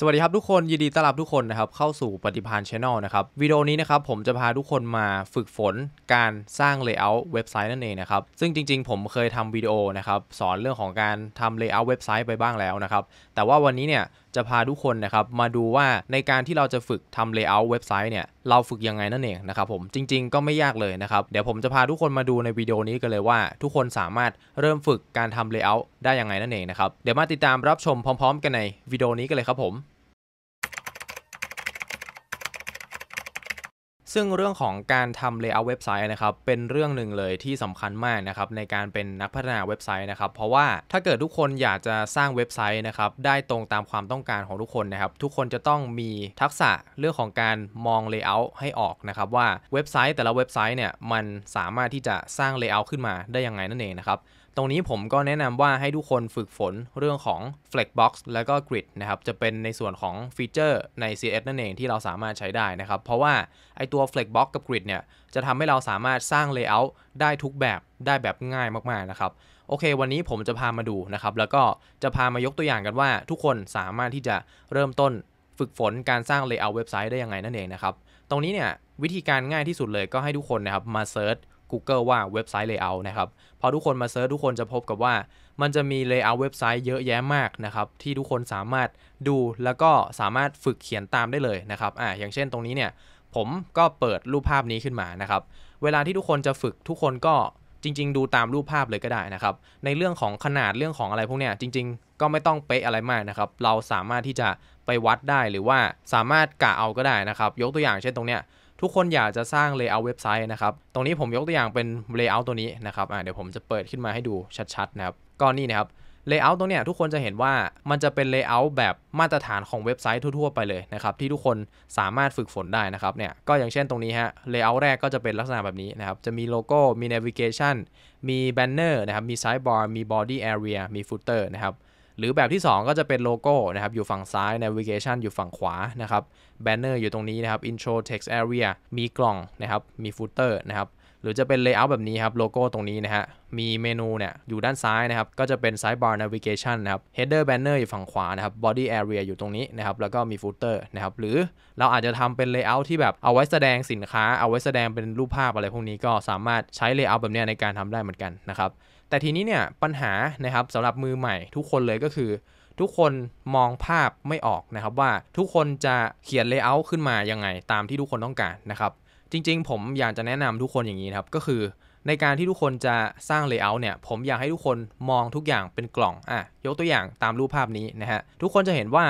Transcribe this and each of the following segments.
สวัสดีครับทุกคน ยินดีต้อนรับทุกคนนะครับเข้าสู่ปฏิพานช a n e l นะครับวิดีโอนี้นะครับผมจะพาทุกคนมาฝึกฝนการสร้างเลเยอร์เว็บไซต์นั่นเองนะครับซึ่งจริงๆผมเคยทำวิดีโอนะครับสอนเรื่องของการทำเลเยอร์เว็บไซต์ไปบ้างแล้วนะครับแต่ว่าวันนี้เนี่ยจะพาทุกคนนะครับ มาดูว่าในการที่เราจะฝึกทำเลเยอร์เว็บไซต์เนี่ย เราฝึกยังไงนั่นเองนะครับผมจริง ๆ ก็ไม่ยากเลยนะครับเดี๋ยวผมจะพาทุกคนมาดูในวิดีโอนี้กันเลยว่า ทุกคนสามารถเริ่มฝึกการทำเลเยอร์ได้ยังไงนั่นเองนะครับ เดี๋ยวมาติดตามรับชมพร้อมๆ กันในวิดีโอนี้กันเลยครับผมซึ่งเรื่องของการทำเลเยอร์เว็บไซต์นะครับ เป็นเรื่องหนึ่งเลยที่สำคัญมากนะครับ ในการเป็นนักพัฒนาเว็บไซต์นะครับ เพราะว่าถ้าเกิดทุกคนอยากจะสร้างเว็บไซต์นะครับ ได้ตรงตามความต้องการของทุกคนนะครับ ทุกคนจะต้องมีทักษะเรื่องของการมองเลเยอร์ให้ออกนะครับ ว่าเว็บไซต์แต่ละเว็บไซต์เนี่ยมันสามารถที่จะสร้างเลเยอร์ขึ้นมาได้ยังไงนั่นเองนะครับตรงนี้ผมก็แนะนำว่าให้ทุกคนฝึกฝนเรื่องของ Flexbox แล้วก็ Grid นะครับ จะเป็นในส่วนของฟีเจอร์ใน CS นั่นเองที่เราสามารถใช้ได้นะครับ เพราะว่า ไอตัว Flexbox กับ Grid เนี่ย จะทำให้เราสามารถสร้าง Layout ได้ทุกแบบได้แบบง่ายมาก ๆ นะครับ โอเค วันนี้ผมจะพามาดูนะครับ แล้วก็จะพามายกตัวอย่างกันว่า ทุกคนสามารถที่จะเริ่มต้นฝึกฝนการสร้าง Layout เว็บไซต์ได้ยังไงนั่นเองนะครับ ตรงนี้เนี่ยวิธีการง่ายที่สุดเลยก็ให้ทุกคนนะครับมาเซิร์ช Google ว่าเว็บไซต์ layout นะครับ พอทุกคนมาเซิร์ชทุกคนจะพบกับว่า มันจะมี layout เว็บไซต์เยอะแยะมากนะครับที่ทุกคนสามารถดูแล้วก็สามารถฝึกเขียนตามได้เลยนะครับอ่าอย่างเช่นตรงนี้เนี่ยผมก็เปิดรูปภาพนี้ขึ้นมานะครับเวลาที่ทุกคนจะฝึกทุกคนก็จริงๆ ดูตามรูปภาพเลยก็ได้นะครับในเรื่องของขนาดเรื่องของอะไรพวกเนี้ยจริง ๆ ก็ไม่ต้องเป๊ะอะไรมากนะครับเราสามารถที่จะไปวัดได้หรือว่าสามารถกะเอาก็ได้นะครับ ยกตัวอย่างเช่นตรงเนี้ยทุกคนอยากจะสร้างเลเยอร์เว็บไซต์นะครับ ตรงนี้ผมยกตัวอย่างเป็นเลเยอร์ตัวนี้นะครับเดี๋ยวผมจะเปิดขึ้นมาให้ดูชัดๆนะครับ ก็นี่นะครับเลเยอร์ตรงนี้ทุกคนจะเห็นว่ามันจะเป็นเลเยอร์แบบมาตรฐานของเว็บไซต์ทั่ว ๆ ไปเลยนะครับที่ทุกคนสามารถฝึกฝนได้นะครับเนี่ย ก็อย่างเช่น ตรงนี้ฮะเลเยอร์แรกก็จะเป็นลักษณะแบบนี้นะครับ จะมีโลโก้ มีเนวิเกชันมีแบนเนอร์นะครับ มีไซด์บาร์มีบอดี้แอเรียมีฟุตเตอร์นะครับหรือแบบที่ 2 ก็จะเป็นโลโก้นะครับอยู่ฝั่งซ้าย navigation อยู่ฝั่งขวานะครับ banner อยู่ตรงนี้นะครับ intro text area มีกล่องนะครับมี footer นะครับหรือจะเป็น layout แบบนี้ครับโลโก้ตรงนี้นะฮะมีเมนูเนี่ยอยู่ด้านซ้ายนะครับ ก็จะเป็น sidebar navigation นะครับ header banner อยู่ฝั่งขวานะครับ body area อยู่ตรงนี้นะครับแล้วก็มี footer นะครับหรือเราอาจจะทำเป็น layout ที่แบบเอาไว้แสดงสินค้า เอาไว้แสดงเป็นรูปภาพอะไรพวกนี้ก็สามารถใช้ layout แบบนี้ในการทำได้เหมือนกันนะครับแต่ทีนี้เนี่ยปัญหานะครับสำหรับมือใหม่ทุกคนเลยก็คือ ทุกคนมองภาพไม่ออกนะครับ ว่าทุกคนจะเขียนเลเยอร์ขึ้นมายังไง ตามที่ทุกคนต้องการนะครับ จริงๆ ผมอยากจะแนะนำทุกคนอย่างนี้ครับก็คือ ในการที่ทุกคนจะสร้างเลเยอร์เนี่ย ผมอยากให้ทุกคนมองทุกอย่างเป็นกล่องอ่ะยกตัวอย่างตามรูปภาพนี้นะฮะทุกคนจะเห็นว่า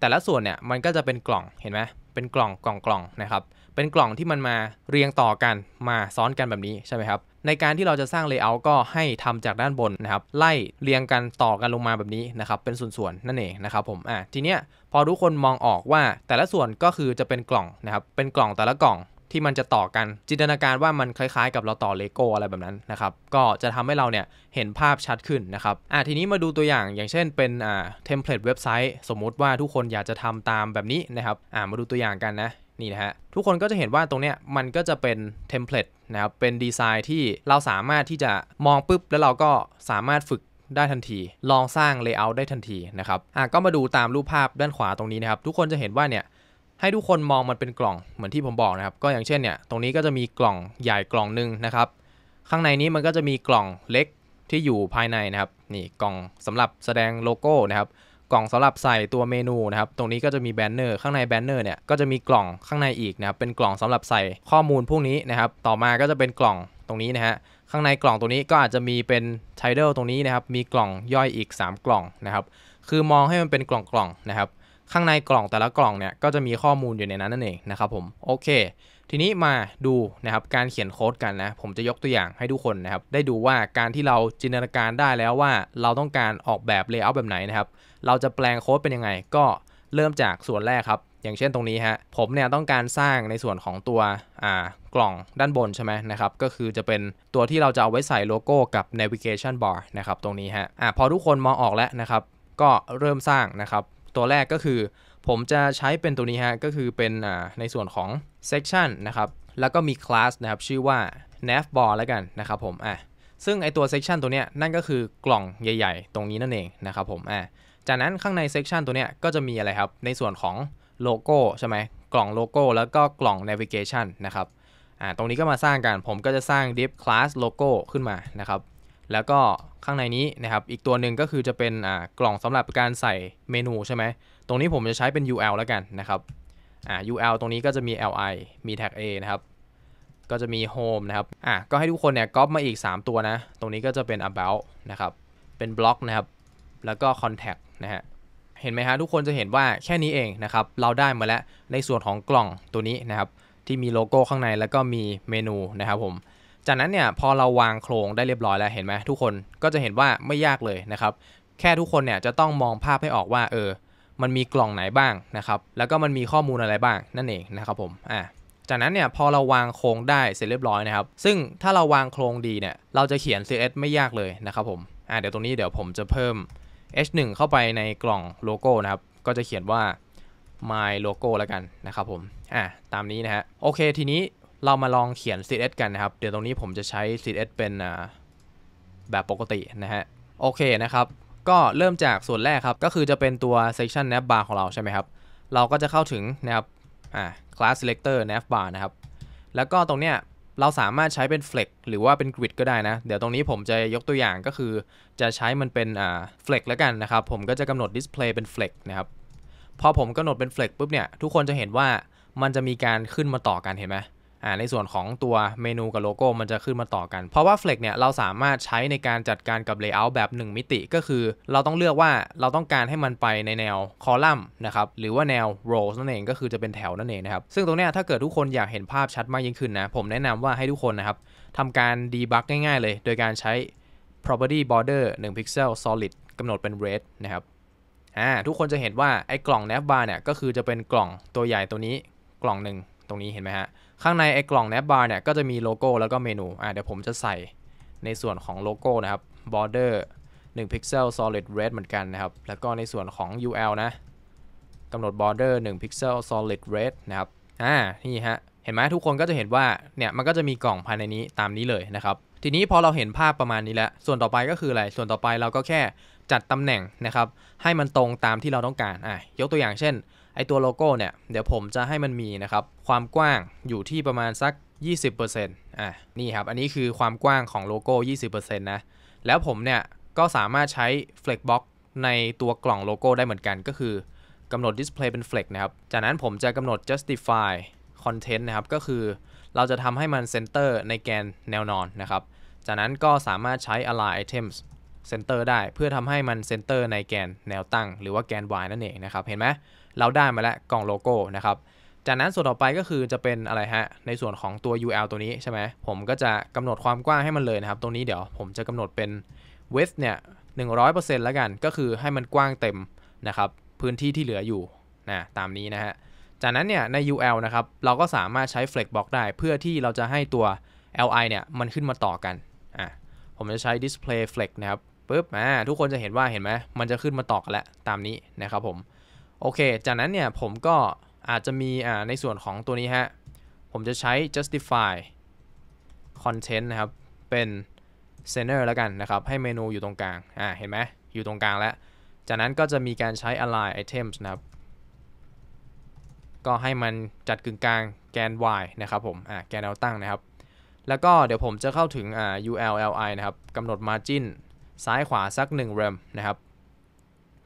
แต่ละส่วนเนี่ยมันก็จะเป็นกล่องเห็นไหมเป็นกล่องกล่องกล่องนะครับ เป็นกล่องที่มันมาเรียงต่อกันมาซ้อนกันแบบนี้ใช่ไหมครับในการที่เราจะสร้างเลเยอร์ก็ให้ทำจากด้านบนนะครับ ไล่เรียงกันต่อกันลงมาแบบนี้นะครับ เป็นส่วนๆ นั่นเองนะครับ ผมอ่ะทีเนี้ยพอทุกคนมองออกว่าแต่ละส่วนก็คือจะเป็นกล่องนะครับ เป็นกล่องแต่ละกล่องที่มันจะต่อกันจินตนาการว่ามันคล้ายๆ กับเราต่อเลโก้อะไรแบบนั้นนะครับ ก็จะทำให้เราเนี่ยเห็นภาพชัดขึ้นนะครับอ่ะทีนี้มาดูตัวอย่างอย่างเช่นเป็นอ่าเทมเพลตเว็บไซต์ สมมุติว่าทุกคนอยากจะทำตามแบบนี้นะครับอ่ามาดูตัวอย่างกันนะนี่นะฮะทุกคนก็จะเห็นว่าตรงเนี้ยมันก็จะเป็นเทมเพลตนะครับเป็นดีไซน์ที่เราสามารถที่จะมองปุ๊บ แล้วเราก็สามารถฝึกได้ทันที ลองสร้างเลเยอร์ได้ทันทีนะครับอ่ะก็มาดูตามรูปภาพด้านขวาตรงนี้นะครับ ทุกคนจะเห็นว่าเนี่ย ให้ทุกคนมองมันเป็นกล่องเหมือนที่ผมบอกนะครับ ก็อย่างเช่นเนี่ยตรงนี้ก็จะมีกล่องใหญ่กล่องหนึ่งนะครับ ข้างในนี้มันก็จะมีกล่องเล็กที่อยู่ภายในนะครับ นี่กล่องสำหรับแสดงโลโก้นะครับกล่องสำหรับใส่ตัวเมนูนะครับตรงนี้ก็จะมีแบนเนอร์ข้างในแบนเนอร์เนี่ยก็จะมีกล่องข้างในอีกนะครับเป็นกล่องสำหรับใส่ข้อมูลพวกนี้นะครับต่อมาก็จะเป็นกล่องตรงนี้นะฮะข้างในกล่องตรงนี้ก็อาจจะมีเป็นไทเดลตรงนี้นะครับ มีกล่องย่อยอีก 3 กล่องนะครับคือมองให้มันเป็นกล่องๆนะครับข้างในกล่องแต่ละกล่องเนี่ยก็จะมีข้อมูลอยู่ในนั้นนั่นเองนะครับผมโอเคทีนี้มาดูนะครับการเขียนโค้ดกันนะผมจะยกตัวอย่างให้ทุกคนนะครับ ได้ดูว่าการที่เราจินตนาการได้แล้วว่าเราต้องการออกแบบเลเยอร์แบบไหนนะครับ เราจะแปลงโค้ดเป็นยังไงก็เริ่มจากส่วนแรกครับ อย่างเช่นตรงนี้ฮะผมเนี่ยต้องการสร้างในส่วนของตัวกล่องด้านบนใช่ไหมนะครับ ก็คือจะเป็นตัวที่เราจะเอาไว้ใส่โลโก้กับ navigation bar นะครับตรงนี้ฮะอะพอทุกคนมองออกแล้วนะครับ ก็เริ่มสร้างนะครับ ตัวแรกก็คือผมจะใช้เป็นตัวนี้ฮะ ก็คือเป็นในส่วนของ section นะครับ แล้วก็มี class นะครับ ชื่อว่า navbar แล้วกันนะครับผมอ่ะซึ่งไอตัว section ตัวเนี้ย นั่นก็คือกล่องใหญ่ ๆ ตรงนี้นั่นเองนะครับผมอ่ะจากนั้นข้างใน section ตัวเนี้ย ก็จะมีอะไรครับ ในส่วนของโลโก้ใช่ไหมกล่องโลโก้ แล้วก็กล่อง navigation นะครับอ่ะตรงนี้ก็มาสร้างกัน ผมก็จะสร้าง div class logo ขึ้นมานะครับ แล้วก็ข้างในนี้นะครับ อีกตัวหนึ่งก็คือจะเป็นอ่ากล่องสำหรับการใส่เมนูใช่ไหมตรงนี้ผมจะใช้เป็น UL แล้วกันนะครับอ่า UL ตรงนี้ก็จะมี LI มี tag A นะครับ ก็จะมี Home นะครับอ่ะก็ให้ทุกคนเนี่ยก๊อปมาอีก 3 ตัวนะ ตรงนี้ก็จะเป็น about นะครับ เป็น block นะครับ แล้วก็ contact นะฮะ เห็นไหมฮะทุกคนจะเห็นว่าแค่นี้เองนะครับ เราได้มาแล้วในส่วนของกล่องตัวนี้นะครับที่มีโลโก้ข้างในแล้วก็มีเมนูนะครับผม จากนั้นเนี่ย พอเราวางโครงได้เรียบร้อยแล้วเห็นไหมทุกคน ก็จะเห็นว่าไม่ยากเลยนะครับ แค่ทุกคนเนี่ยจะต้องมองภาพให้ออกว่าเออมันมีกล่องไหนบ้างนะครับ แล้วก็มันมีข้อมูลอะไรบ้างนั่นเองนะครับผม อ่าจากนั้นเนี่ยพอเราวางโครงได้เสร็จเรียบร้อยนะครับ ซึ่งถ้าเราวางโครงดีเนี่ยเราจะเขียน CSS ไม่ยากเลยนะครับผม อ่าเดี๋ยวตรงนี้เดี๋ยวผมจะเพิ่ม h1 เข้าไปในกล่องโลโก้นะครับ ก็จะเขียนว่า my logo แล้วกันนะครับผม อ่าตามนี้นะฮะ โอเคทีนี้เรามาลองเขียน CSS กันนะครับ เดี๋ยวตรงนี้ผมจะใช้ CSS เป็นแบบปกตินะฮะ โอเคนะครับก็เริ่มจากส่วนแรกครับก็คือจะเป็นตัว section nav bar ของเราใช่ไหมครับ เราก็จะเข้าถึงนะครับอ่า class selector nav bar นะครับ แล้วก็ตรงเนี้ยเราสามารถใช้เป็น flex หรือว่าเป็น grid ก็ได้นะ เดี๋ยวตรงนี้ผมจะยกตัวอย่างก็คือ จะใช้มันเป็นอ่า flex แล้วกันนะครับ ผมก็จะกำหนด display เป็น flex นะครับ พอผมกำหนดเป็น flex ปุ๊บเนี่ยทุกคนจะเห็นว่ามันจะมีการขึ้นมาต่อกันเห็นไหม่าในส่วนของตัวเมนูกับโลโก้ มันจะขึ้นมาต่อกัน เพราะว่า Flex เนี่ยเราสามารถใช้ในการจัดการกับ Layout แบบ 1 มิติ ก็คือเราต้องเลือกว่าเราต้องการให้มันไปในแนวคอลัมน์นะครับ หรือว่าแนว rows นั่นเองก็คือจะเป็นแถวนั่นเองนะครับ ซึ่งตรงนี้ถ้าเกิดทุกคนอยากเห็นภาพชัดมากยิ่งขึ้นนะ ผมแนะนำว่าให้ทุกคนนะครับทำการดีบักง่ายๆเลย โดยการใช้ property border 1 pixel solid กำหนดเป็น red นะครับอ่าทุกคนจะเห็นว่าไอ้กล่อง nav bar เนี่ยก็คือจะเป็นกล่องตัวใหญ่ตัวนี้กล่องหนึ่งรงนี้เห็นไหมฮะ ข้างในไอ้กล่องแนบบาร์เนี่ยก็จะมีโลโก้แล้วก็เมนู อ่าเดี๋ยวผมจะใส่ในส่วนของโลโก้นะครับ border 1ิกเซล solid red เหมือนกันนะครับ แล้วก็ในส่วนของ UL นะ กำหนด border 1ิกเซล solid red นะครับ อ่า นี่ฮะ เห็นไหมทุกคนก็จะเห็นว่า เนี่ยมันก็จะมีกล่องภายในนี้ตามนี้เลยนะครับ ทีนี้พอเราเห็นภาพประมาณนี้แล้ว ส่วนต่อไปก็คืออะไร ส่วนต่อไปเราก็แค่จัดตำแหน่งนะครับ ให้มันตรงตามที่เราต้องการ อ่ะยกตัวอย่างเช่นไอตัวโลโก้เนี่ยเดี๋ยวผมจะให้มันมีนะครับความกว้างอยู่ที่ประมาณสัก 20%อ่ะนี่ครับ อันนี้คือความกว้างของโลโก้ 20%นะแล้วผมเนี่ยก็สามารถใช้ Flexbox ในตัวกล่องโลโก้ได้เหมือนกันก็คือกำหนด Display เป็น Flex นะครับจากนั้นผมจะกำหนด Justify Content นะครับก็คือ เราจะทำให้มัน Center ในแกนแนวนอนนะครับจากนั้นก็สามารถใช้ Align Items Center ได้เพื่อทำให้มัน Center ในแกนแนวตั้งหรือว่าแกน Y นั่นเองนะครับเห็นไหมเราได้มาแล้ว กล่องโลโก้นะครับ จากนั้นส่วนต่อไปก็คือจะเป็นอะไรฮะ ในส่วนของตัว UL ตัวนี้ ใช่ไหมผมก็จะกำหนดความกว้างให้มันเลยนะครับ ตรงนี้เดี๋ยวผมจะกำหนดเป็น width เนี่ย100%แล้วกัน ก็คือให้มันกว้างเต็มนะครับพื้นที่ที่เหลืออยู่นะตามนี้นะฮะจากนั้นเนี่ยใน UL นะครับเราก็สามารถใช้ flexbox ได้ เพื่อที่เราจะให้ตัว li เนี่ยมันขึ้นมาต่อกันอ่ะผมจะใช้ display flex นะครับปุ๊บอ่าทุกคนจะเห็นว่าเห็นไหมมันจะขึ้นมาต่อกันแล้วตามนี้นะครับผมโอเค จากนั้นเนี่ย ผมก็อาจจะมีอ่าในส่วนของตัวนี้ฮะ ผมจะใช้ justify content นะครับ เป็น center แล้วกันนะครับ ให้เมนูอยู่ตรงกลาง อ่าเห็นไหมอยู่ตรงกลางแล้ว จากนั้นก็จะมีการใช้ align items นะครับ ก็ให้มันจัดกึ่งกลางแกน y นะครับผมอ่าแกนแนวตั้งนะครับ แล้วก็เดี๋ยวผมจะเข้าถึงอ่า ulli นะครับกำหนด margin ซ้ายขวาสัก1 rem นะครับ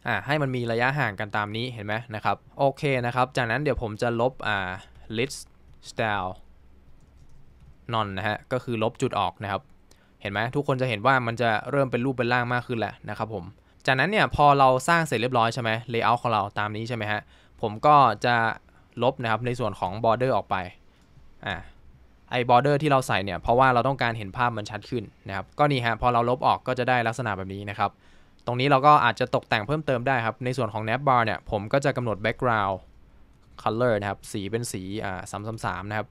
อ่าให้มันมีระยะห่างกันตามนี้เห็นไหมนะครับโอเคนะครับจากนั้นเดี๋ยวผมจะลบอ่า list style non นะฮะก็คือลบจุดออกนะครับ เห็นไหมทุกคนจะเห็นว่ามันจะเริ่มเป็นรูปเป็นร่างมากขึ้นแหละนะครับผมจากนั้นเนี่ยพอเราสร้างเสร็จเรียบร้อยใช่ไหม layout ของเราตามนี้ใช่ไหมฮะผมก็จะลบนะครับในส่วนของ border ออกไปอ่าไอ้ border ที่เราใส่เนี่ยเพราะว่าเราต้องการเห็นภาพมันชัดขึ้นนะครับก็นี่ฮะพอเราลบออกก็จะได้ลักษณะแบบนี้นะครับตรงนี้เราก็อาจจะตกแต่งเพิ่มเติมได้ครับ ในส่วนของ nav bar เนี่ยผมก็จะกำหนด background color นะครับ สีเป็นสีอ่าสามสามสามนะครับ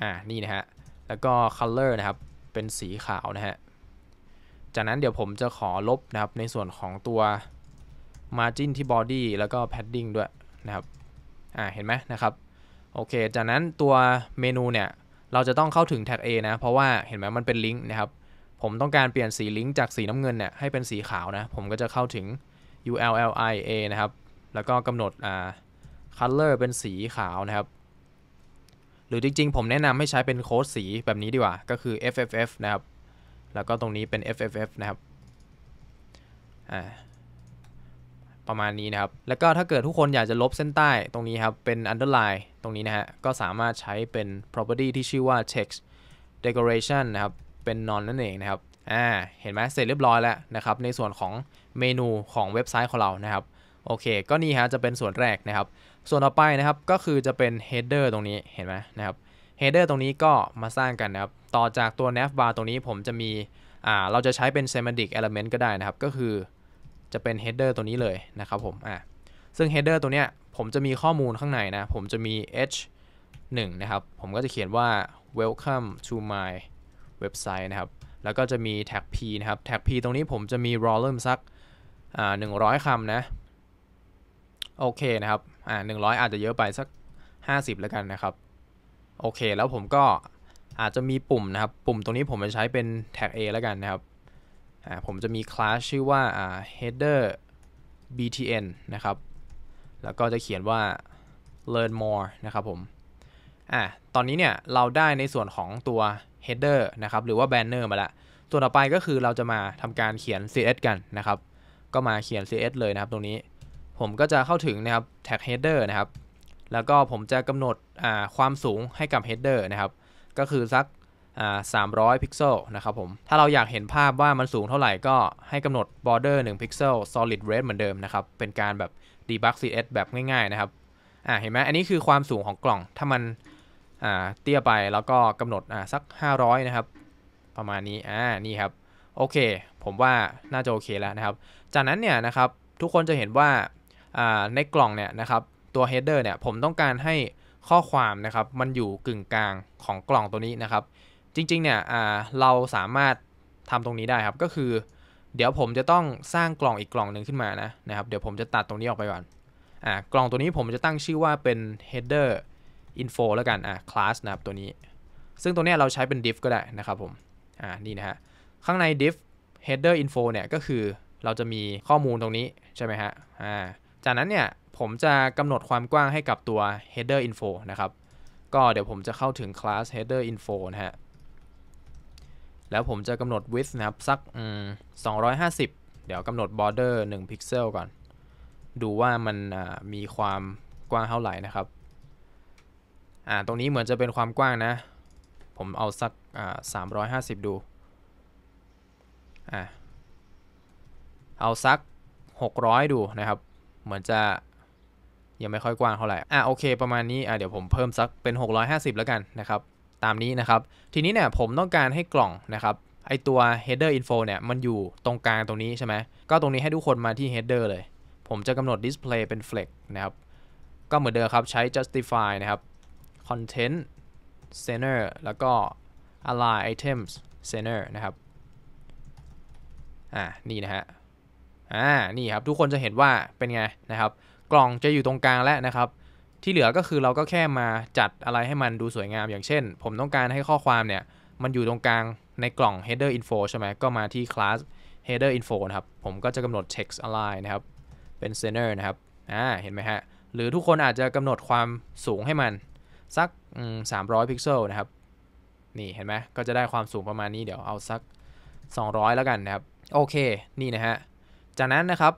อ่านี่นะฮะแล้วก็ color นะครับเป็นสีขาวนะฮะจากนั้นเดี๋ยวผมจะขอลบนะครับในส่วนของตัว margin ที่ body แล้วก็ padding ด้วยนะครับอ่าเห็นไหมนะครับโอเคจากนั้นตัวเมนูเนี่ยเราจะต้องเข้าถึงแท็ก A นะเพราะว่าเห็นไหมมันเป็นลิงก์นะครับผมต้องการเปลี่ยนสีลิงก์จากสีน้ำเงินเนี่ยให้เป็นสีขาวนะ ผมก็จะเข้าถึง ULLIA นะครับ แล้วก็กำหนดอ่า color เป็นสีขาวนะครับ หรือจริง ๆ ผมแนะนำให้ใช้เป็นโค้ดสีแบบนี้ ดีกว่าก็คือ FFF นะครับ แล้วก็ตรงนี้เป็น FFF นะครับอ่าประมาณนี้นะครับ แล้วก็ถ้าเกิดทุกคนอยากจะลบเส้นใต้ตรงนี้ครับเป็น underline ตรงนี้นะฮะก็สามารถใช้เป็น property ที่ชื่อว่า text decoration นะครับเป็นนอนนั่นเองนะครับอ่าเห็นไหมเสร็จเรียบร้อยแล้วนะครับ ในส่วนของเมนูของเว็บไซต์ของเรา นะครับ โอเค ก็นี่ฮะจะเป็นส่วนแรกนะครับ ส่วนต่อไปนะครับ ก็คือจะเป็น header ตรงนี้ เห็นไหมนะครับ header ตรงนี้ก็มาสร้างกันนะครับ ต่อจากตัว navbar ตรงนี้ผมจะมีอ่าเราจะใช้เป็น semantic element ก็ได้นะครับ ก็คือจะเป็น header ตัวนี้เลยนะครับผมอ่าซึ่ง header ตัวเนี้ย ผมจะมีข้อมูลข้างในนะ ผมจะมี h 1นะครับ ผมก็จะเขียนว่า welcome to my เว็บไซต์นะครับ แล้วก็จะมีแท็ก P นะครับ แท็ก P ตรงนี้ผมจะมีรอเริ่มสักหนึ่งร้อยคำนะ โอเคนะครับอ่าหนึ่งร้อยอาจจะเยอะไปสัก 50 แล้วกันนะครับ โอเค แล้วผมก็อาจจะมีปุ่มนะครับ ปุ่มตรงนี้ผมจะใช้เป็นแท็ก A แล้วกันนะครับอ่าผมจะมีคลาสชื่อว่าอ่า header btn นะครับ แล้วก็จะเขียนว่า learn more นะครับผมอ่าตอนนี้เนี่ยเราได้ในส่วนของตัว header นะครับหรือว่า banner มาละส่วนต่อไปก็คือเราจะมาทำการเขียน CS s กันนะครับ ก็มาเขียน CS s เลยนะครับตรงนี้ ผมก็จะเข้าถึงนะครับแท็ก header นะครับ แล้วก็ผมจะกำหนดความสูงให้กับ header นะครับ ก็คือสัก 300 พิกเซลนะครับผม ถ้าเราอยากเห็นภาพว่ามันสูงเท่าไหร่ก็ให้กำหนด border 1พิกเซล solid red เหมือนเดิมนะครับ เป็นการแบบ debug CS แบบง่ายๆ นะครับอ่าเห็นไหมอันนี้คือความสูงของกล่อง ถ้ามันเตี้ยไปแล้วก็กำหนดอ่าสัก 500 นะครับ ประมาณนี้ อ่า นี่ครับ โอเค ผมว่าน่าจะโอเคแล้วนะครับ จากนั้นเนี่ยนะครับทุกคนจะเห็นว่าในกล่องเนี่ยนะครับตัว header เนี่ยผมต้องการให้ข้อความนะครับ มันอยู่กึ่งกลางของกล่องตัวนี้นะครับ จริงๆเนี่ยเราสามารถทำตรงนี้ได้ครับ ก็คือ เดี๋ยวผมจะต้องสร้างกล่องอีกกล่องหนึ่งขึ้นมานะนะครับเดี๋ยวผมจะตัดตรงนี้ออกไปก่อนอ่ากล่องตัวนี้ผมจะตั้งชื่อว่าเป็น header info แล้วกัน อ่ะ class นะครับ ตัวนี้ ซึ่งตัวนี้เราใช้เป็น div ก็ได้นะครับผม อ่า นี่นะฮะ ข้างใน div header info เนี่ยก็คือเราจะมีข้อมูลตรงนี้ ใช่ไหมฮะ อ่า จากนั้นเนี่ย ผมจะกำหนดความกว้างให้กับตัว header info นะครับ ก็เดี๋ยวผมจะเข้าถึง class header info นะฮะ แล้วผมจะกำหนด width นะครับ สัก250 เดี๋ยวกำหนด border 1 pixel ก่อน ดูว่ามันมีความกว้างเท่าไหร่นะครับอ่า ตรงนี้เหมือนจะเป็นความกว้างนะ ผมเอาสักอ่าสามร้อยห้าสิบดู อ่าเอาสักหกร้อยดูนะครับ เหมือนจะ ยังไม่ค่อยกว้างเท่าไหร่ อ่าโอเค ประมาณนี้ อ่าเดี๋ยวผมเพิ่มสักเป็น 650 แล้วกันนะครับ ตามนี้นะครับ ทีนี้เนี่ยผมต้องการให้กล่องนะครับ ไอตัว header info เนี่ยมันอยู่ตรงกลางตรงนี้ใช่ไหม ก็ตรงนี้ให้ทุกคนมาที่ header เลย ผมจะกำหนด display เป็น flex นะครับ ก็เหมือนเดิมครับใช้ justify นะครับ content center แล้วก็ align items center นะครับ อ่านี่นะฮะ อ่า นี่ครับทุกคนจะเห็นว่าเป็นไงนะครับ กล่องจะอยู่ตรงกลางแล้วนะครับ ที่เหลือก็คือเราก็แค่มาจัดอะไรให้มันดูสวยงามอย่างเช่น ผมต้องการให้ข้อความเนี่ยมันอยู่ตรงกลางในกล่อง header info ใช่ไหมก็มาที่ class header info นะครับ ผมก็จะกำหนด text align นะครับเป็น center นะครับ อ่า เห็นไหมฮะ หรือทุกคนอาจจะกำหนดความสูงให้มันสักสามร้อยพิกเซลนะครับ นี่เห็นไหม ก็จะได้ความสูงประมาณนี้เดี๋ยวเอาสัก 200 แล้วกันนะครับ โอเคนี่นะฮะจากนั้นนะครับ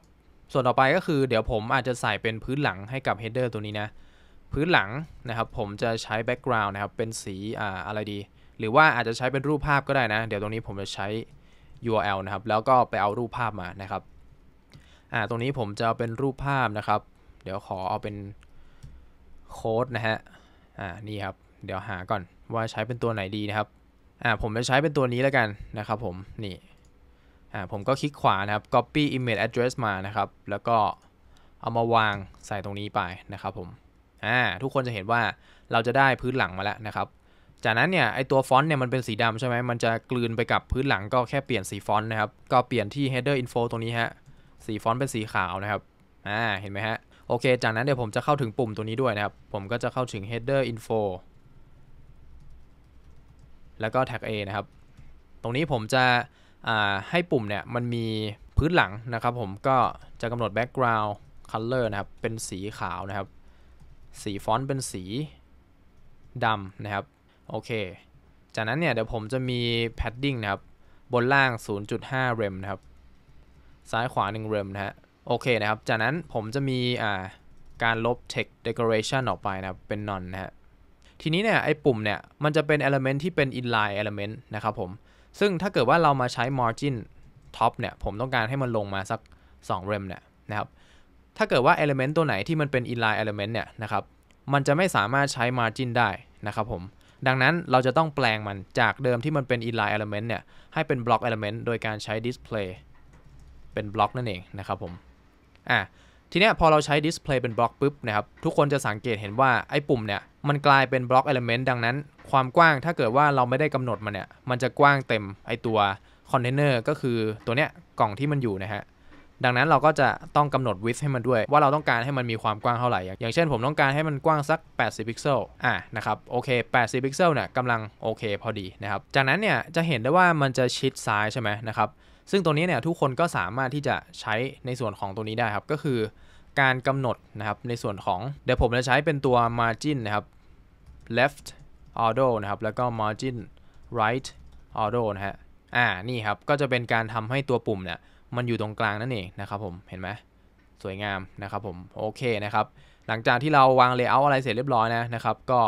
ส่วนต่อไปก็คือ เดี๋ยวผมอาจจะใส่เป็นพื้นหลังให้กับเฮดเดอร์ตัวนี้นะ พื้นหลังนะครับ ผมจะใช้แบ็กกราวน์นะครับ เป็นสีอ่าอะไรดี หรือว่าอาจจะใช้เป็นรูปภาพก็ได้นะ เดี๋ยวตรงนี้ผมจะใช้ URL นะครับ แล้วก็ไปเอารูปภาพมานะครับอ่าตรงนี้ผมจะเอาเป็นรูปภาพนะครับ เดี๋ยวขอเอาเป็นโค้ดนะฮะอ่านี่ครับเดี๋ยวหาก่อนว่าใช้เป็นตัวไหนดีนะครับอ่าผมจะใช้เป็นตัวนี้แล้วกันนะครับผมนี่อ่าผมก็คลิกขวานะครับ copy image address มานะครับ แล้วก็เอามาวางใส่ตรงนี้ไปนะครับผมอ่าทุกคนจะเห็นว่าเราจะได้พื้นหลังมาแล้วนะครับ จากนั้นเนี่ยไอตัวฟอนต์เนี่ยมันเป็นสีดำใช่ไหมมันจะกลืนไปกับพื้นหลังก็แค่เปลี่ยนสีฟอนต์นะครับ ก็เปลี่ยนที่ header info ตรงนี้ฮะสีฟอนต์เป็นสีขาวนะครับอ่าเห็นไหมฮะโอเค จากนั้นเดี๋ยวผมจะเข้าถึงปุ่มตัวนี้ด้วยนะครับ ผมก็จะเข้าถึง header info แล้วก็ tag a นะครับ ตรงนี้ผมจะให้ปุ่มเนี่ยมันมีพื้นหลังนะครับ ผมก็จะกำหนด background color นะครับ เป็นสีขาวนะครับ สีฟอนต์เป็นสีดำนะครับ โอเค จากนั้นเนี่ยเดี๋ยวผมจะมี padding นะครับ บนล่าง 0.5 rem นะครับซ้ายขวา 1 rem นะฮะโอเคนะครับ จากนั้นผมจะมีอ่าการลบ text decoration ออกไปนะครับเป็น none นะฮะทีนี้เนี่ยไอ้ปุ่มเนี่ย มันจะเป็น element ที่เป็น inline element นะครับผม ซึ่งถ้าเกิดว่าเรามาใช้ margin top เนี่ย ผมต้องการให้มันลงมาสัก2 rem เนี่ยนะครับ ถ้าเกิดว่า element ตัวไหนที่มันเป็น inline element เนี่ยนะครับ มันจะไม่สามารถใช้ margin ได้นะครับผม ดังนั้นเราจะต้องแปลงมันจากเดิมที่มันเป็น inline element เนี่ย ให้เป็น block element โดยการใช้ display เป็น block นั่นเองนะครับผมอ่ะทีเนี้ยพอเราใช้ display เป็นบล็อกปุ๊บนะครับทุกคนจะสังเกตเห็นว่า ไอ้ปุ่มเนี่ยมันกลายเป็นบล็อกเอลเมนต์ดังนั้นความกว้างถ้าเกิดว่าเราไม่ได้กำหนดมันเนี่ยมันจะกว้างเต็มไอ้ตัวคอนเทนเนอร์ก็คือตัวเนี้ยกล่องที่มันอยู่นะฮะดังนั้นเราก็จะต้องกำหนด width ให้มันด้วย ว่าเราต้องการให้มันมีความกว้างเท่าไหร่ อย่างเช่น ผมต้องการให้มันกว้างสัก 80 พิกเซล อ่ะนะครับ โอเค 80 พิกเซลเนี่ยกำลังโอเคพอดีนะครับ จากนั้นเนี่ยจะเห็นได้ว่ามันจะชิดซ้ายใช่ไหมนะครับ ซึ่งตัวนี้เนี่ยทุกคนก็สามารถที่จะใช้ในส่วนของตัวนี้ได้ครับ ก็คือการกำหนดนะครับในส่วนของเดี๋ยวผมจะใช้เป็นตัว margin นะครับ left auto นะครับ แล้วก็ margin right auto นะฮะ อ่า นี่ครับ ก็จะเป็นการทำให้ตัวปุ่มเนี่ยมันอยู่ตรงกลางนั่นเองนะครับผมเห็นไหมสวยงามนะครับผมโอเคนะครับ หลังจากที่เราวางเลเยอร์อะไรเสร็จเรียบร้อยนะนะครับ ก็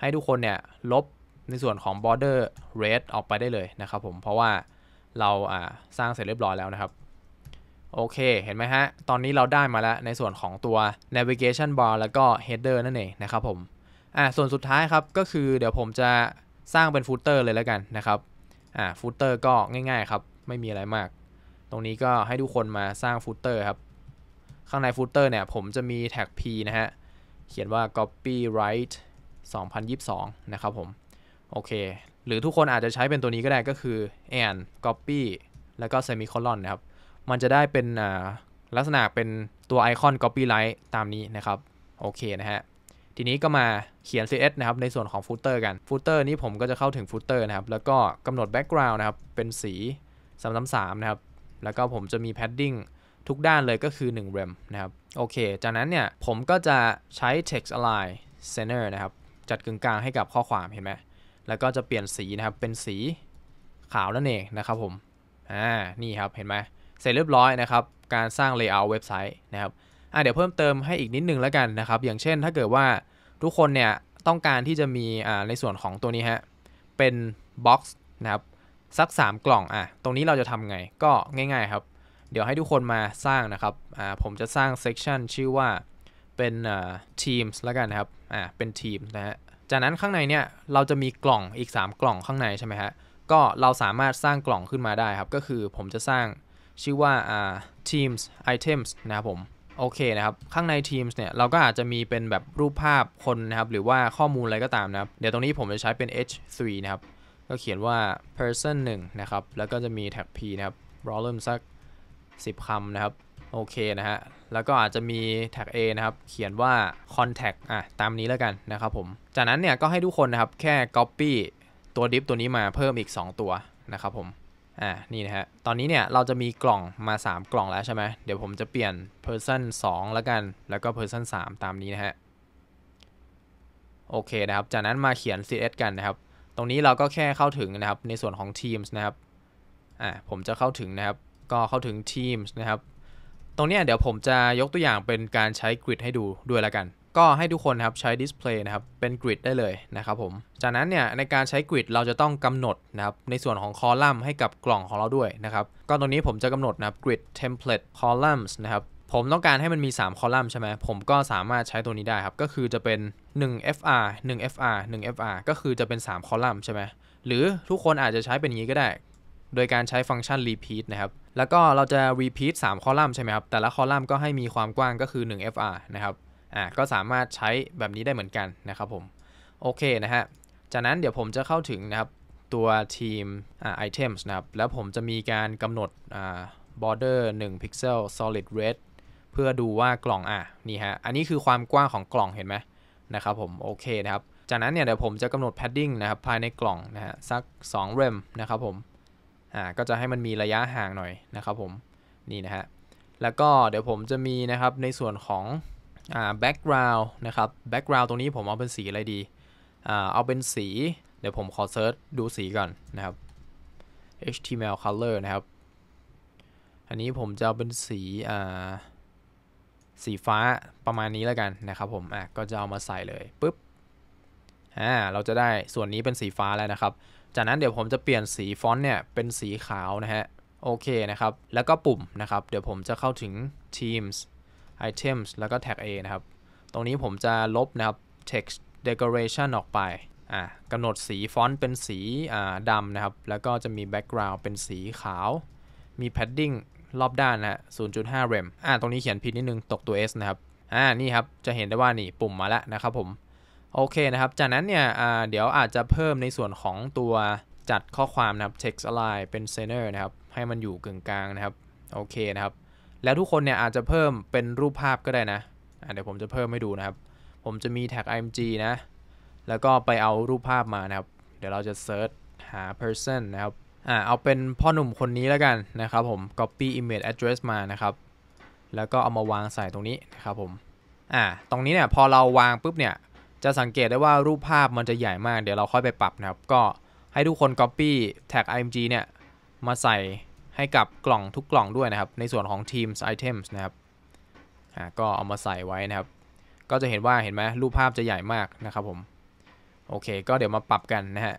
ให้ทุกคนเนี่ยลบในส่วนของ border red ออกไปได้เลยนะครับ ผมเพราะว่าเราสร้างเสร็จเรียบร้อยแล้วนะครับโอเค เห็นไหมฮะตอนนี้เราได้มาแล้วในส่วนของตัว navigation bar แล้วก็ header นั่นเองนะครับผมอ่าส่วนสุดท้ายครับก็คือเดี๋ยวผมจะสร้างเป็น footer เลยแล้วกันนะครับอ่า footer ก็ง่ายๆครับไม่มีอะไรมากรงนี้ก็ให้ทุกคนมาสร้างฟุตเตอร์ครับ ข้างในฟุตเตอร์เนี่ย ผมจะมีแท็ก P นะฮะ เขียนว่า copyright 2022 นะครับผม โอเค หรือทุกคนอาจจะใช้เป็นตัวนี้ก็ได้ก็คือ and copy แล้วก็ semicolon นะครับ มันจะได้เป็นลักษณะเป็นตัวไอคอน copyright ตามนี้นะครับ โอเคนะฮะ ทีนี้ก็มาเขียน CS นะครับ ในส่วนของฟุตเตอร์กัน ฟุตเตอร์นี้ผมก็จะเข้าถึงฟุตเตอร์นะครับ แล้วก็กำหนด background นะครับ เป็นสีสามสามนะครับแล้วก็ผมจะมีแพดดิ้งทุกด้านเลยก็คือ 1 เรมนะครับ โอเค จากนั้นเนี่ยผมก็จะใช้ text align center นะครับ จัดกึ่งกลางให้กับข้อความเห็นไหมแล้วก็จะเปลี่ยนสีนะครับ เป็นสีขาวนั่นเองนะครับผม อ่า นี่ครับเห็นไหมเสร็จเรียบร้อยนะครับ การสร้าง layout เว็บไซต์นะครับอ่าเดี๋ยวเพิ่มเติมให้อีกนิดนึงแล้วกันนะครับ อย่างเช่นถ้าเกิดว่าทุกคนเนี่ยต้องการที่จะมีอ่าในส่วนของตัวนี้ฮะเป็น box นะครับสัก3กล่อง อ่ะ ตรงนี้เราจะทำไง ก็ง่าย ๆ ครับ เดี๋ยวให้ทุกคนมาสร้างนะครับ อ่า ผมจะสร้างเซกชันชื่อว่าเป็นอ่าทีมส์แล้วกันนะครับ อ่าเป็นทีมนะฮะ จากนั้นข้างในเนี่ยเราจะมีกล่องอีก 3 กล่องข้างในใช่ไหมฮะ ก็เราสามารถสร้างกล่องขึ้นมาได้ครับ ก็คือผมจะสร้างชื่อว่าอ่า teams items นะครับผม โอเคนะครับข้างใน Teams เนี่ยเราก็อาจจะมีเป็นแบบรูปภาพคนนะครับ หรือว่าข้อมูลอะไรก็ตามนะครับ เดี๋ยวตรงนี้ผมจะใช้เป็น H3 นะครับก็เขียนว่า person 1 นะครับ แล้วก็จะมีแท็ก p นะครับ volume สัก 10คำนะครับ โอเคนะฮะ แล้วก็อาจจะมีแท็ก a นะครับ เขียนว่า contact อ่ะ ตามนี้แล้วกันนะครับผม จากนั้นเนี่ยก็ให้ทุกคนนะครับแค่ copy ตัวดิฟตัวนี้มาเพิ่มอีก 2 ตัวนะครับ ผม อ่ะนี่นะฮะ ตอนนี้เนี่ยเราจะมีกล่องมา 3 กล่องแล้วใช่ไหม เดี๋ยวผมจะเปลี่ยน person 2แล้วกัน แล้วก็ person 3 ตามนี้นะฮะ โอเคนะครับ จากนั้นมาเขียน cs กันนะครับตรงนี้เราก็แค่เข้าถึงนะครับในส่วนของ Teams นะครับอ่าผมจะเข้าถึงนะครับก็เข้าถึง Teams นะครับ ตรงนี้เดี๋ยวผมจะยกตัวอย่างเป็นการใช้กริดให้ดูด้วยละกัน ก็ให้ทุกคนครับใช้ Display นะครับ เป็นกริดได้เลยนะครับผมจากนั้นเนี่ยในการใช้กริดเราจะต้องกำหนดนะครับในส่วนของคอลัมน์ให้กับกล่องของเราด้วยนะครับก็ตรงนี้ผมจะกำหนดนะครับกริด template columns นะครับผมต้องการให้มันมี 3 คอลัมน์ใช่ไหม ผมก็สามารถใช้ตัวนี้ได้ครับ ก็คือจะเป็น1 fr 1 fr 1 fr ก็คือจะเป็น 3 คอลัมน์ใช่ไหม หรือทุกคนอาจจะใช้เป็นงี้ก็ได้ โดยการใช้ฟังก์ชัน repeat นะครับ แล้วก็เราจะ repeat 3คอลัมน์ใช่ไหมครับ แต่ละคอลัมน์ก็ให้มีความกว้างก็คือ1 fr นะครับ อ่า ก็สามารถใช้แบบนี้ได้เหมือนกันนะครับผม โอเคนะฮะ จากนั้นเดี๋ยวผมจะเข้าถึงนะครับ ตัวทีมอ่า items นะครับ แล้วผมจะมีการกำหนดอ่า border 1 pixel solid red เพื่อ ดูว่ากล่อง อ่ะนี่ฮะอันนี้คือความกว้างของกล่องเห็นไหมนะครับผมโอเคนะครับจากนั้นเนี่ยเดี๋ยวผมจะกำหนดแพดดิ้งนะครับภายในกล่องนะฮะสัก 2เรมนะครับผมอ่าก็จะให้ มัน มีระยะห่างหน่อยนะครับผมนี่นะฮะแล้ว ก็ เดี๋ยวผมจะมีนะครับในส่วนของอ่าแบ็กกราว n ์นะครับแบ็กกราว n ์ตรงนี้ผมเอาเป็นสีอะไรดีอ่าเอาเป็นสี เดี๋ยว ผม ขอเซิร์ชดูสีก่อนนะครับ HTML color นะครับ อันนี้ผมจะเอาเป็นสีอ่าสีฟ้าประมาณนี้แล้วกันนะครับผมอ่ะ ก็จะเอามาใส่เลยปุ๊บอ่าเราจะได้ส่วนนี้เป็นสีฟ้าแล้วนะครับ จากนั้นเดี๋ยวผมจะเปลี่ยนสีฟอนต์เนี่ยเป็นสีขาวนะฮะโอเคนะครับ แล้วก็ปุ่มนะครับเดี๋ยวผมจะเข้าถึง Teams Items แล้วก็ Tag A นะครับ ตรงนี้ผมจะลบนะครับ Text Decoration ออกไปอ่ากำหนดสีฟอนต์เป็นสีอ่าดำนะครับ แล้วก็จะมี Background เป็นสีขาวมี Padding รอบด้านนะ0.5 rem อ่า ตรงนี้เขียนผิดนิดนึง ตกตัว S นะครับ อ่า นี่ครับ จะเห็นได้ว่านี่ปุ่มมาแล้วนะครับผม โอเคนะครับ จากนั้นเนี่ย อ่า เดี๋ยวอาจจะเพิ่มในส่วนของตัวจัดข้อความนะครับ text align เป็น center นะครับ ให้มันอยู่กึ่งกลางนะครับ โอเคนะครับ แล้วทุกคนเนี่ยอาจจะเพิ่มเป็นรูปภาพก็ได้นะ อ่าเดี๋ยวผมจะเพิ่มให้ดูนะครับ ผมจะมีแท็ก img นะ แล้วก็ไปเอารูปภาพมานะครับ เดี๋ยวเราจะ search หา person นะครับอ่าเอาเป็นพ่อหนุ่มคนนี้แล้วกันนะครับผม copy image address มานะครับ แล้วก็เอามาวางใส่ตรงนี้นะครับผมอ่าตรงนี้เนี่ยพอเราวางปุ๊บเนี่ย จะสังเกตได้ว่ารูปภาพมันจะใหญ่มากเดี๋ยวเราค่อยไปปรับนะครับ ก็ให้ทุกคน Copy แท็ก img เนี่ยมาใส่ให้กับกล่องทุกกล่องด้วยนะครับ ในส่วนของ teams items นะครับอ่าก็เอามาใส่ไว้นะครับ ก็จะเห็นว่าเห็นไหมรูปภาพจะใหญ่มากนะครับผมโอเค ก็เดี๋ยวมาปรับกันนะฮะ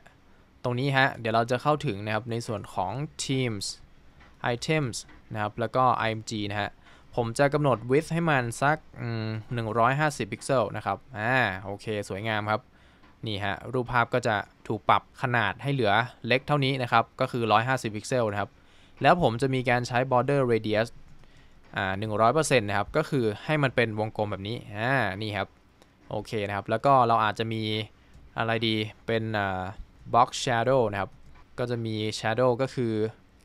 ตรงนี้ฮะ เดี๋ยวเราจะเข้าถึงนะครับ ในส่วนของ teams items นะครับ แล้วก็ img นะฮะ ผมจะกำหนด width ให้มันสัก 150พิกเซลนะครับ อ่า โอเค สวยงามครับ นี่ฮะ รูปภาพก็จะถูกปรับขนาดให้เหลือเล็กเท่านี้นะครับ ก็คือ 150พิกเซลนะครับ แล้วผมจะมีการใช้ border radius อ่า 100%นะครับ ก็คือให้มันเป็นวงกลมแบบนี้ อ่า นี่ครับ โอเคนะครับ แล้วก็เราอาจจะมีอะไรดี เป็นอ่า box shadow นะครับ ก็จะมี shadow ก็คือ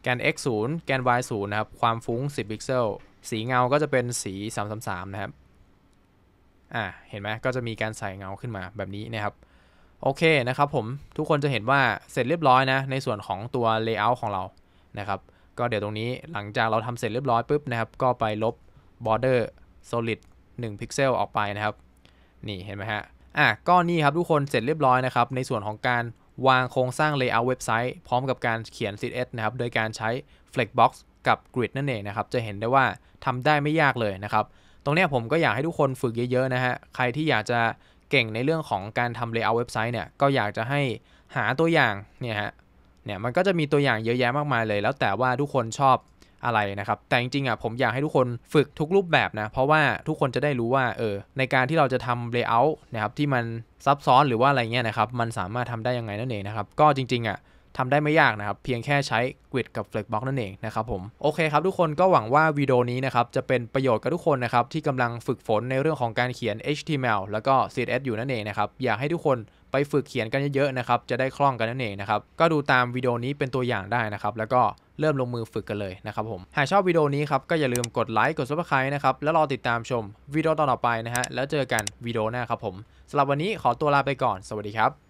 แกน x 0แกน y 0นะครับ ความฟุ้ง10พิกเซล สีเงา ก็จะเป็นสี 333 นะครับ อ่าเห็นไหม ก็จะมีการใส่เงาขึ้นมาแบบนี้นะครับ โอเค นะครับผม ทุกคนจะเห็นว่าเสร็จเรียบร้อยนะ ในส่วนของตัว layout ของเรานะครับ ก็เดี๋ยวตรงนี้ หลังจากเราทำเสร็จเรียบร้อยปุ๊บนะครับ ก็ไปลบ border solid 1พิกเซลออกไปนะครับ นี่ เห็นไหมฮะ อ่ะ ก็นี่ครับทุกคน เสร็จเรียบร้อยนะครับ ในส่วนของการวางโครงสร้างเลเยอร์เว็บไซต์พร้อมกับการเขียน CSS นะครับ โดยการใช้ Flexbox กับ Grid นั่นเองนะครับ จะเห็นได้ว่าทำได้ไม่ยากเลยนะครับ ตรงนี้ผมก็อยากให้ทุกคนฝึกเยอะๆนะฮะใครที่อยากจะเก่งในเรื่องของการทำเลเยอร์เว็บไซต์เนี่ยก็อยากจะให้หาตัวอย่างเนี่ยฮะเนี่ยมันก็จะมีตัวอย่างเยอะแยะมากมายเลย แล้วแต่ว่าทุกคนชอบอะไรนะครับ แต่จริงๆอ่ะผมอยากให้ทุกคนฝึกทุกรูปแบบนะ เพราะว่าทุกคนจะได้รู้ว่าเออในการที่เราจะทำเลเยอร์นะครับที่มันซับซ้อนหรือว่าอะไรเงี้ยนะครับมันสามารถทำได้ยังไงนั่นเองนะครับ ก็จริงๆอ่ะทำได้ไม่ยากนะครับเพียงแค่ใช้กริดกับ Flexbox นั่นเองนะครับผมโอเคครับทุกคนก็หวังว่าวิดีโอนี้นะครับจะเป็นประโยชน์กับทุกคน นะครับที่กำลังฝึกฝนในเรื่องของการเขียน HTML แล้วก็ CSS อยู่นั่นเองนะครับอยากให้ทุกคนไปฝึกเขียนกันเยอะๆนะครับ จะได้คล่องกันนั่นเองนะครับ ก็ดูตามวิดีโอนี้เป็นตัวอย่างได้นะครับ แล้วก็เริ่มลงมือฝึกกันเลยนะครับผมหากชอบวิดีโอนี้ครับก็อย่าลืมกดไลค์กดซับสไครต์นะครับ แล้วรอติดตามชมวิดีโอต่อไปนะฮะ แล้วเจอกันวิดีโอหน้าครับผมสำหรับวันนี้ขอตัวลาไปก่อน สวัสดีครับ